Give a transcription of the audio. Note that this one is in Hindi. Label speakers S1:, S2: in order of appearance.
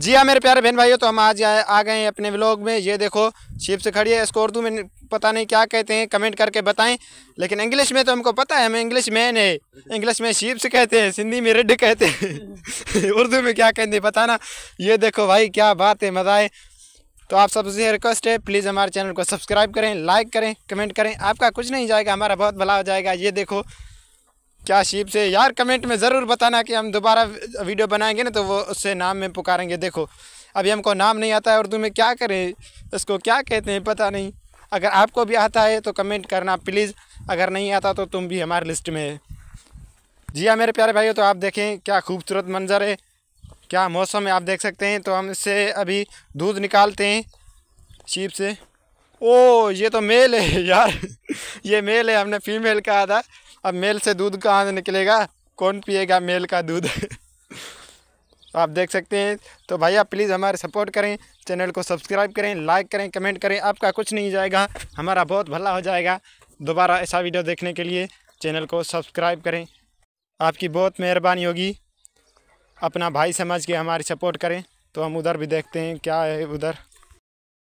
S1: जी हाँ मेरे प्यारे बहन भाइयों तो हम आज आ गए हैं अपने ब्लॉग में ये देखो से खड़ी है इसको उर्दू में पता नहीं क्या कहते हैं कमेंट करके बताएं लेकिन इंग्लिश में तो हमको पता है हम इंग्लिश मैन है इंग्लिश में शिप्स कहते हैं सिंधी में रेड कहते हैं उर्दू में क्या कहते हैं बताना ये देखो भाई क्या बात है मज़ा आए तो आप सबसे रिक्वेस्ट है प्लीज़ हमारे चैनल को सब्सक्राइब करें लाइक करें कमेंट करें आपका कुछ नहीं जाएगा हमारा बहुत भला हो जाएगा ये देखो क्या शीप से यार कमेंट में ज़रूर बताना कि हम दोबारा वीडियो बनाएंगे ना तो वो उससे नाम में पुकारेंगे देखो अभी हमको नाम नहीं आता है उर्दू में क्या करें इसको क्या कहते हैं पता नहीं अगर आपको भी आता है तो कमेंट करना प्लीज़ अगर नहीं आता तो तुम भी हमारे लिस्ट में जी हाँ मेरे प्यारे भाइयों तो आप देखें क्या खूबसूरत मंज़र है क्या मौसम है आप देख सकते हैं तो हम इससे अभी दूध निकालते हैं शीप से ओ ये तो मेल है यार ये मेल है हमने फीमेल कहा था अब मेल से दूध कहाँ से निकलेगा कौन पिएगा मेल का दूध आप देख सकते हैं तो भैया प्लीज़ हमारे सपोर्ट करें चैनल को सब्सक्राइब करें लाइक करें कमेंट करें आपका कुछ नहीं जाएगा हमारा बहुत भला हो जाएगा दोबारा ऐसा वीडियो देखने के लिए चैनल को सब्सक्राइब करें आपकी बहुत मेहरबानी होगी अपना भाई समझ के हमारी सपोर्ट करें तो हम उधर भी देखते हैं क्या है उधर